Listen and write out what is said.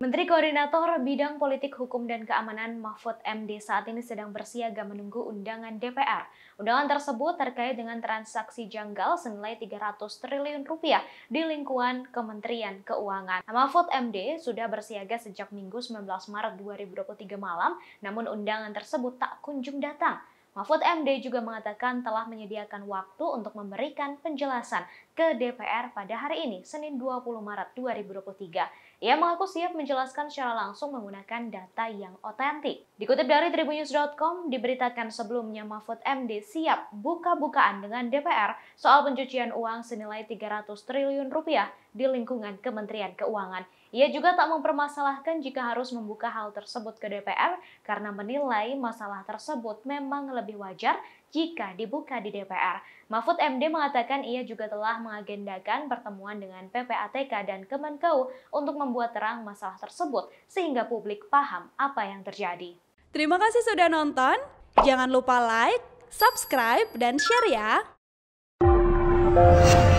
Menteri Koordinator Bidang Politik Hukum dan Keamanan Mahfud MD saat ini sedang bersiaga menunggu undangan DPR. Undangan tersebut terkait dengan transaksi janggal senilai 300 triliun rupiah di lingkungan Kementerian Keuangan. Nah, Mahfud MD sudah bersiaga sejak Minggu 19 Maret 2023 malam, namun undangan tersebut tak kunjung datang. Mahfud MD juga mengatakan telah menyediakan waktu untuk memberikan penjelasan ke DPR pada hari ini, Senin 20 Maret 2023. Ia mengaku siap menjelaskan secara langsung menggunakan data yang otentik. Dikutip dari tribunews.com, diberitakan sebelumnya Mahfud MD siap buka-bukaan dengan DPR soal pencucian uang senilai 300 triliun rupiah di lingkungan Kementerian Keuangan. Ia juga tak mempermasalahkan jika harus membuka hal tersebut ke DPR karena menilai masalah tersebut memang lebih lebih wajar jika dibuka di DPR. Mahfud MD mengatakan ia juga telah mengagendakan pertemuan dengan PPATK dan Kemenkeu untuk membuat terang masalah tersebut sehingga publik paham apa yang terjadi. Terima kasih sudah nonton. Jangan lupa like, subscribe, dan share ya.